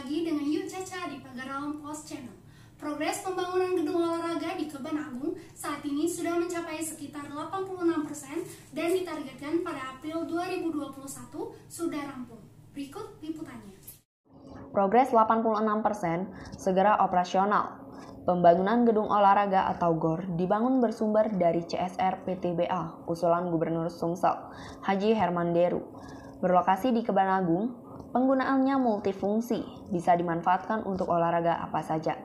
lagi dengan Yu Caca di Pagar Post Channel. Progres pembangunan gedung olahraga di Keban Agung saat ini sudah mencapai sekitar 86% dan ditargetkan pada April 2021 sudah rampung. Berikut liputannya. Progres 86% segera operasional. Pembangunan gedung olahraga atau GOR dibangun bersumber dari CSR PTBA, usulan Gubernur Sumsel, Haji Herman Deru. Berlokasi di Keban Agung, Penggunaannya multifungsi, bisa dimanfaatkan untuk olahraga apa saja.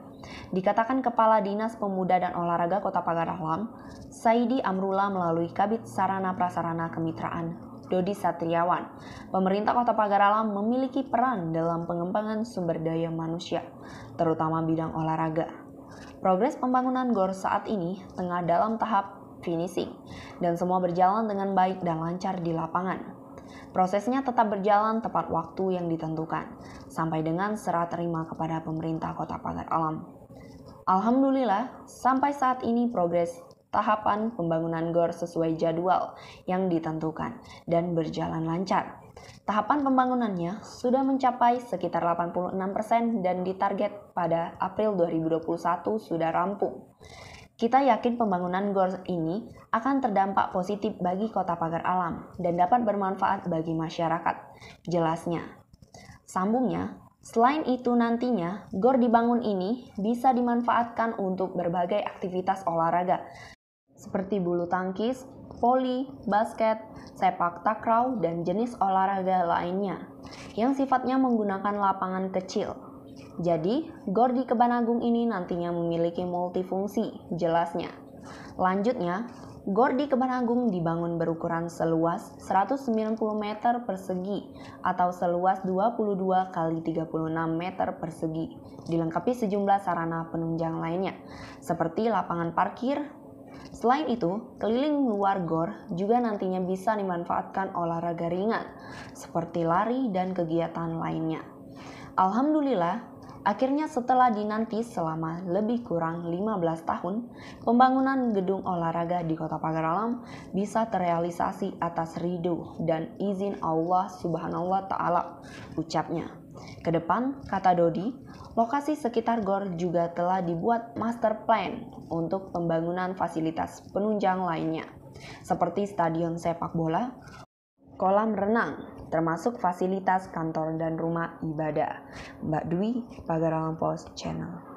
Dikatakan Kepala Dinas Pemuda dan Olahraga Kota Pagar Pagarahlam, Saidi Amrullah melalui Kabit Sarana Prasarana Kemitraan Dodi Satriawan. Pemerintah Kota Pagar Pagaralam memiliki peran dalam pengembangan sumber daya manusia, terutama bidang olahraga. Progres pembangunan GOR saat ini tengah dalam tahap finishing, dan semua berjalan dengan baik dan lancar di lapangan. Prosesnya tetap berjalan tepat waktu yang ditentukan, sampai dengan serah terima kepada pemerintah kota Pagar Alam. Alhamdulillah, sampai saat ini progres tahapan pembangunan GOR sesuai jadwal yang ditentukan dan berjalan lancar. Tahapan pembangunannya sudah mencapai sekitar 86% dan ditarget pada April 2021 sudah rampung. Kita yakin pembangunan GOR ini akan terdampak positif bagi kota pagar alam dan dapat bermanfaat bagi masyarakat, jelasnya. Sambungnya, selain itu nantinya GOR dibangun ini bisa dimanfaatkan untuk berbagai aktivitas olahraga seperti bulu tangkis, voli, basket, sepak takraw, dan jenis olahraga lainnya yang sifatnya menggunakan lapangan kecil. Jadi, gor di Kebanagung ini nantinya memiliki multifungsi, jelasnya. Lanjutnya, gor di Kebanagung dibangun berukuran seluas 190 meter persegi atau seluas 22 x 36 meter persegi, dilengkapi sejumlah sarana penunjang lainnya, seperti lapangan parkir, Selain itu, keliling luar gor juga nantinya bisa dimanfaatkan olahraga ringan, seperti lari dan kegiatan lainnya. Alhamdulillah, Akhirnya setelah dinanti selama lebih kurang 15 tahun, pembangunan gedung olahraga di Kota Pagar Alam bisa terrealisasi atas ridho dan izin Allah Subhanallah Ta'ala, ucapnya. Kedepan, kata Dodi, lokasi sekitar GOR juga telah dibuat master plan untuk pembangunan fasilitas penunjang lainnya, seperti stadion sepak bola, kolam renang, termasuk fasilitas kantor dan rumah ibadah. Mbak Dwi, Pagarawan Post Channel.